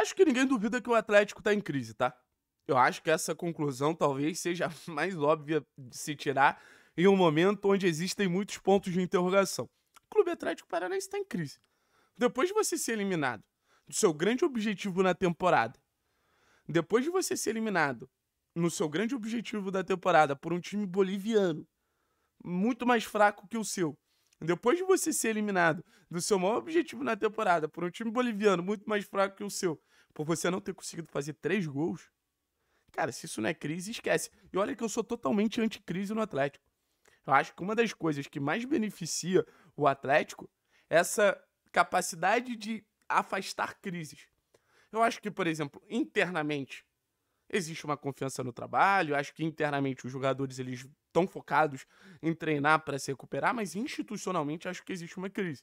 Acho que ninguém duvida que o Atlético tá em crise, tá? Eu acho que essa conclusão talvez seja mais óbvia de se tirar em um momento onde existem muitos pontos de interrogação. O Clube Atlético Paranaense está em crise. Depois de você ser eliminado do seu grande objetivo na temporada, depois de você ser eliminado no seu grande objetivo da temporada por um time boliviano muito mais fraco que o seu, depois de você ser eliminado do seu maior objetivo na temporada por um time boliviano muito mais fraco que o seu, por você não ter conseguido fazer três gols, cara, se isso não é crise, esquece. E olha que eu sou totalmente anti-crise no Atlético. Eu acho que uma das coisas que mais beneficia o Atlético é essa capacidade de afastar crises. Eu acho que, por exemplo, internamente existe uma confiança no trabalho, eu acho que internamente os jogadores eles tão focados em treinar para se recuperar, mas institucionalmente acho que existe uma crise.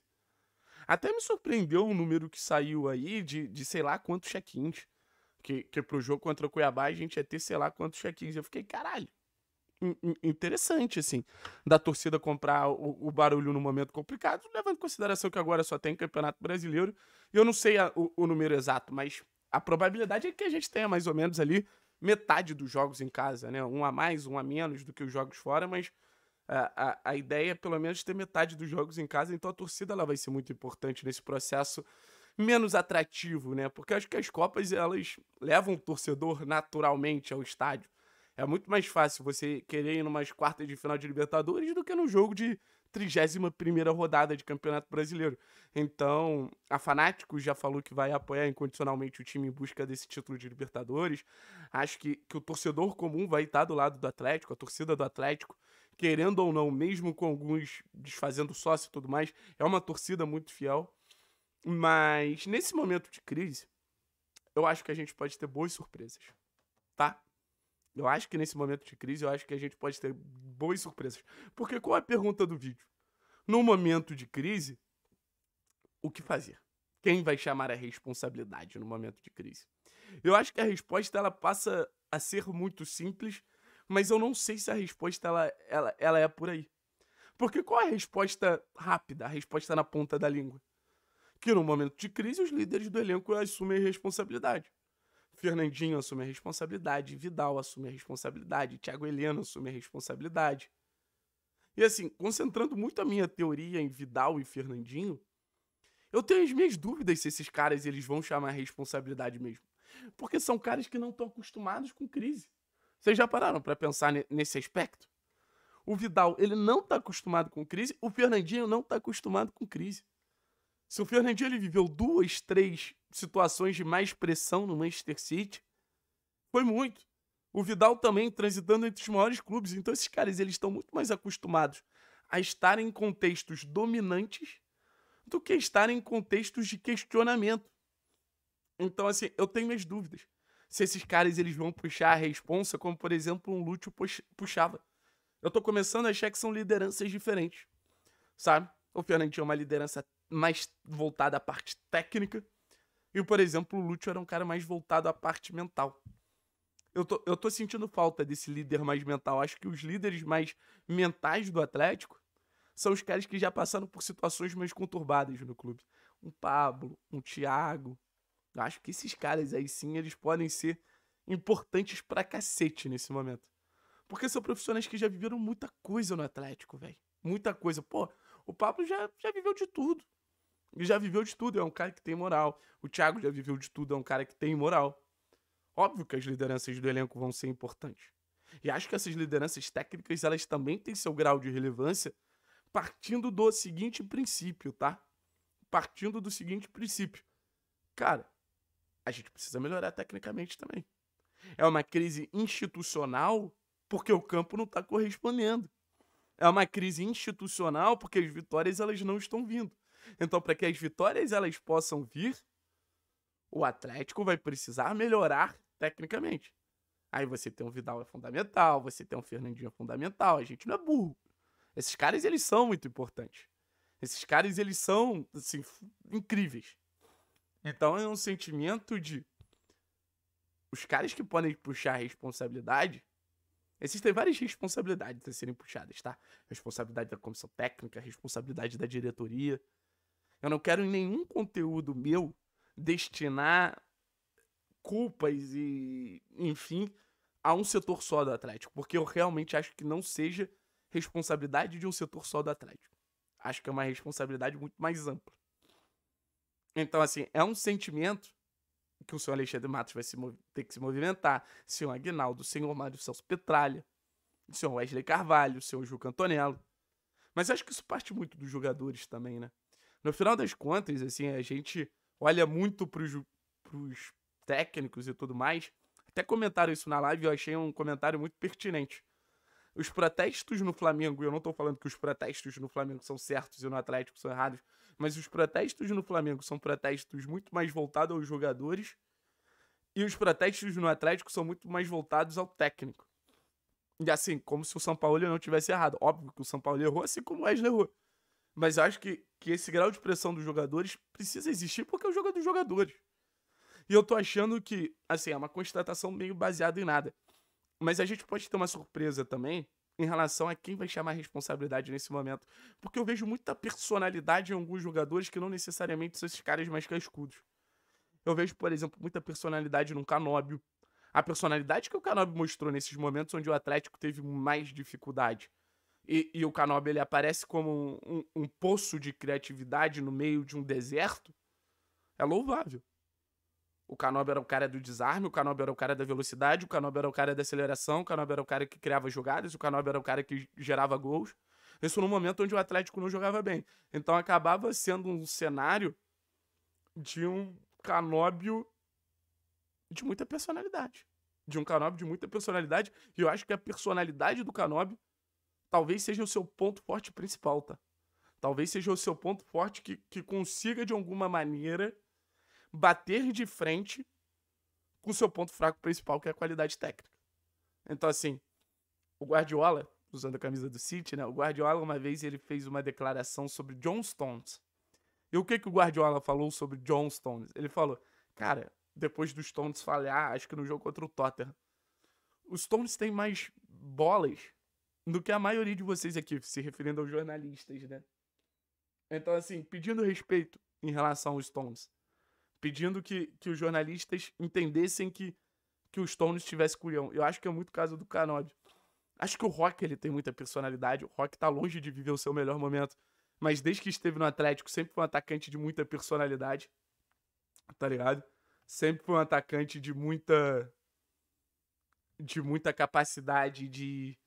Até me surpreendeu o número que saiu aí de, de sei lá quantos check-ins. Que, que pro jogo contra o Cuiabá a gente ia ter sei lá quantos check-ins. Eu fiquei, caralho. Interessante, assim, da torcida comprar o, o barulho no momento complicado, levando em consideração que agora só tem Campeonato Brasileiro. E eu não sei a, o, o número exato, mas a probabilidade é que a gente tenha mais ou menos ali metade dos jogos em casa, né? Um a mais, um a menos do que os jogos fora, mas a, a, a ideia é pelo menos ter metade dos jogos em casa, então a torcida ela vai ser muito importante nesse processo menos atrativo, né? Porque acho que as Copas elas levam o torcedor naturalmente ao estádio. É muito mais fácil você querer ir numas quartas de final de Libertadores do que num jogo de 31 rodada de Campeonato Brasileiro. Então, a Fanáticos já falou que vai apoiar incondicionalmente o time em busca desse título de Libertadores. Acho que, que o torcedor comum vai estar do lado do Atlético, a torcida do Atlético, querendo ou não, mesmo com alguns desfazendo sócio e tudo mais, é uma torcida muito fiel. Mas nesse momento de crise, eu acho que a gente pode ter boas surpresas, tá? Eu acho que nesse momento de crise, eu acho que a gente pode ter boas surpresas. Porque qual é a pergunta do vídeo? No momento de crise, o que fazer? Quem vai chamar a responsabilidade no momento de crise? Eu acho que a resposta ela passa a ser muito simples, mas eu não sei se a resposta ela, ela, ela é por aí. Porque qual é a resposta rápida, a resposta na ponta da língua? Que no momento de crise, os líderes do elenco assumem a responsabilidade. Fernandinho assume a responsabilidade, Vidal assume a responsabilidade, Thiago Heleno assume a responsabilidade. E assim, concentrando muito a minha teoria em Vidal e Fernandinho, eu tenho as minhas dúvidas se esses caras eles vão chamar a responsabilidade mesmo. Porque são caras que não estão acostumados com crise. Vocês já pararam para pensar nesse aspecto? O Vidal, ele não está acostumado com crise, o Fernandinho não está acostumado com crise. Se o Fernandinho ele viveu duas, três situações de mais pressão no Manchester City, foi muito. O Vidal também transitando entre os maiores clubes. Então esses caras eles estão muito mais acostumados a estar em contextos dominantes do que estar em contextos de questionamento. Então assim, eu tenho minhas dúvidas se esses caras eles vão puxar a responsa como por exemplo um Lúcio puxava. Eu tô começando a achar que são lideranças diferentes, sabe? O Fernandinho é uma liderança mais voltado à parte técnica. E, por exemplo, o Lúcio era um cara mais voltado à parte mental. Eu tô, eu tô sentindo falta desse líder mais mental. Acho que os líderes mais mentais do Atlético são os caras que já passaram por situações mais conturbadas no clube. Um Pablo, um Thiago. Eu acho que esses caras aí sim, eles podem ser importantes pra cacete nesse momento. Porque são profissionais que já viveram muita coisa no Atlético, velho. Muita coisa. Pô, o Pablo já, já viveu de tudo. E já viveu de tudo, é um cara que tem moral. O Thiago já viveu de tudo, é um cara que tem moral. Óbvio que as lideranças do elenco vão ser importantes. E acho que essas lideranças técnicas, elas também têm seu grau de relevância partindo do seguinte princípio, tá? Partindo do seguinte princípio. Cara, a gente precisa melhorar tecnicamente também. É uma crise institucional porque o campo não está correspondendo. É uma crise institucional porque as vitórias elas não estão vindo. Então, para que as vitórias elas possam vir, o Atlético vai precisar melhorar tecnicamente. Aí você tem um Vidal é fundamental, você tem um Fernandinho é fundamental, a gente não é burro. Esses caras, eles são muito importantes. Esses caras, eles são, assim, incríveis. Então é um sentimento de... Os caras que podem puxar a responsabilidade... Existem várias responsabilidades a serem puxadas, tá? Responsabilidade da comissão técnica, responsabilidade da diretoria, eu não quero em nenhum conteúdo meu destinar culpas e, enfim, a um setor só do Atlético, porque eu realmente acho que não seja responsabilidade de um setor só do Atlético. Acho que é uma responsabilidade muito mais ampla. Então, assim, é um sentimento que o senhor Alexandre Matos vai ter que se movimentar, o senhor Aguinaldo, o senhor Mário Celso Petralha, o senhor Wesley Carvalho, o senhor Juca Antonello. Mas acho que isso parte muito dos jogadores também, né? No final das contas, assim, a gente olha muito pros, pros técnicos e tudo mais. Até comentaram isso na live, eu achei um comentário muito pertinente. Os protestos no Flamengo, e eu não estou falando que os protestos no Flamengo são certos e no Atlético são errados, mas os protestos no Flamengo são protestos muito mais voltados aos jogadores e os protestos no Atlético são muito mais voltados ao técnico. E assim, como se o São Paulo não tivesse errado. Óbvio que o São Paulo errou, assim como o Wesley errou. Mas acho que, que esse grau de pressão dos jogadores precisa existir porque é o jogo dos jogadores. E eu tô achando que, assim, é uma constatação meio baseada em nada. Mas a gente pode ter uma surpresa também em relação a quem vai chamar responsabilidade nesse momento. Porque eu vejo muita personalidade em alguns jogadores que não necessariamente são esses caras mais cascudos. Eu vejo, por exemplo, muita personalidade no Canóbio. A personalidade que o Canóbio mostrou nesses momentos onde o Atlético teve mais dificuldade. E, e o Canobi ele aparece como um, um, um poço de criatividade no meio de um deserto. É louvável. O Canobi era o cara do desarme, o Canobi era o cara da velocidade, o Canobi era o cara da aceleração, o Canobi era o cara que criava jogadas, o Canobi era o cara que gerava gols. Isso num momento onde o Atlético não jogava bem. Então acabava sendo um cenário de um Canóbio de muita personalidade. De um Canóbio de muita personalidade. E eu acho que a personalidade do Canóbio talvez seja o seu ponto forte principal, tá? Talvez seja o seu ponto forte que, que consiga, de alguma maneira, bater de frente com o seu ponto fraco principal, que é a qualidade técnica. Então, assim, o Guardiola, usando a camisa do City, né? O Guardiola, uma vez, ele fez uma declaração sobre John Stones. E o que, que o Guardiola falou sobre John Stones? Ele falou, cara, depois dos Stones falhar, acho que no jogo contra o Tottenham, os Stones têm mais bolas do que a maioria de vocês aqui, se referindo aos jornalistas, né? Então, assim, pedindo respeito em relação aos Stones. Pedindo que, que os jornalistas entendessem que, que os Stones tivesse curião. Eu acho que é muito caso do Canode. Acho que o Rock ele tem muita personalidade. O Rock tá longe de viver o seu melhor momento. Mas desde que esteve no Atlético, sempre foi um atacante de muita personalidade. Tá ligado? Sempre foi um atacante de muita. de muita capacidade de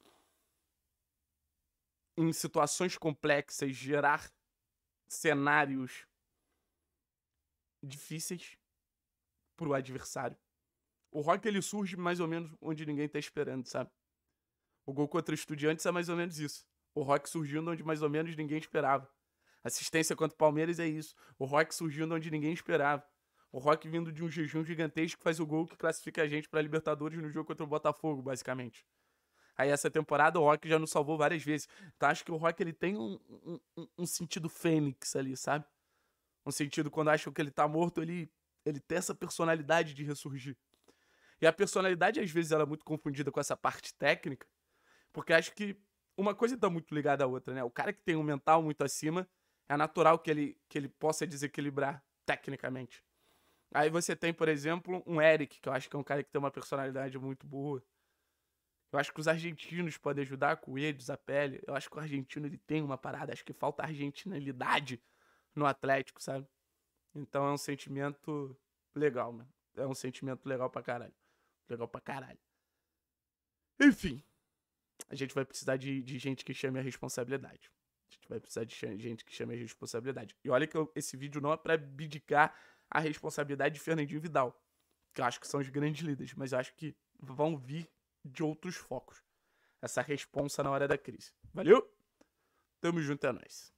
em situações complexas, gerar cenários difíceis pro adversário. O rock ele surge mais ou menos onde ninguém tá esperando, sabe? O gol contra o Estudiantes é mais ou menos isso. O rock surgindo onde mais ou menos ninguém esperava. Assistência contra o Palmeiras é isso. O rock surgindo onde ninguém esperava. O rock vindo de um jejum gigantesco faz o gol que classifica a gente para Libertadores no jogo contra o Botafogo, basicamente. Aí essa temporada o Rock já nos salvou várias vezes. Então acho que o Rock ele tem um, um, um sentido fênix ali, sabe? Um sentido quando acham que ele tá morto, ele, ele tem essa personalidade de ressurgir. E a personalidade às vezes ela é muito confundida com essa parte técnica, porque acho que uma coisa está muito ligada à outra, né? O cara que tem um mental muito acima, é natural que ele, que ele possa desequilibrar tecnicamente. Aí você tem, por exemplo, um Eric, que eu acho que é um cara que tem uma personalidade muito boa. Eu acho que os argentinos podem ajudar, com eles a pele. Eu acho que o argentino ele tem uma parada, acho que falta argentinalidade no Atlético, sabe? Então é um sentimento legal, mano. É um sentimento legal pra caralho. Legal pra caralho. Enfim, a gente vai precisar de, de gente que chame a responsabilidade. A gente vai precisar de gente que chame a responsabilidade. E olha que eu, esse vídeo não é pra abdicar a responsabilidade de Fernandinho Vidal, que eu acho que são os grandes líderes, mas eu acho que vão vir de outros focos. Essa responsa na hora da crise. Valeu? Tamo junto, é nóis.